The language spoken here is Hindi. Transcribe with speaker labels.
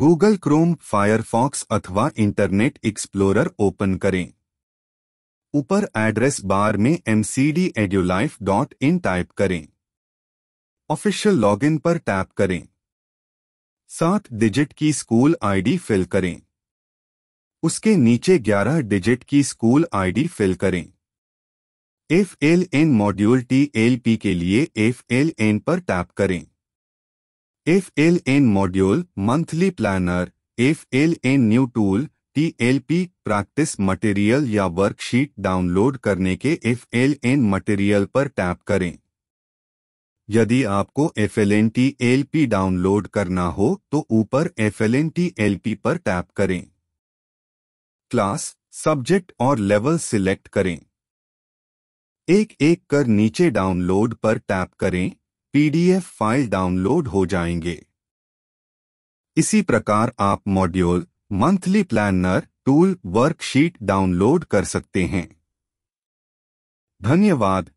Speaker 1: गूगल क्रोम फायरफॉक्स अथवा इंटरनेट एक्सप्लोरर ओपन करें ऊपर एड्रेस बार में M C D edulife dot in type करें ऑफिशियल लॉगिन पर टैप करें सात डिजिट की स्कूल आईडी फिल करें उसके नीचे 11 डिजिट की स्कूल आईडी फिल करें F L N module T L P के लिए एफ एल एन पर टैप करें FLN module, monthly planner, FLN new tool, TLP practice material या वर्कशीट डाउनलोड करने के एफ एल एन मटेरियल पर टैप करें यदि आपको F L N T L P download करना हो तो ऊपर F L N T L P पर टैप करें क्लास सब्जेक्ट और लेवल सिलेक्ट करें एक एक कर नीचे डाउनलोड पर टैप करें पीडीएफ फाइल डाउनलोड हो जाएंगे इसी प्रकार आप module monthly planner tool worksheet download कर सकते हैं धन्यवाद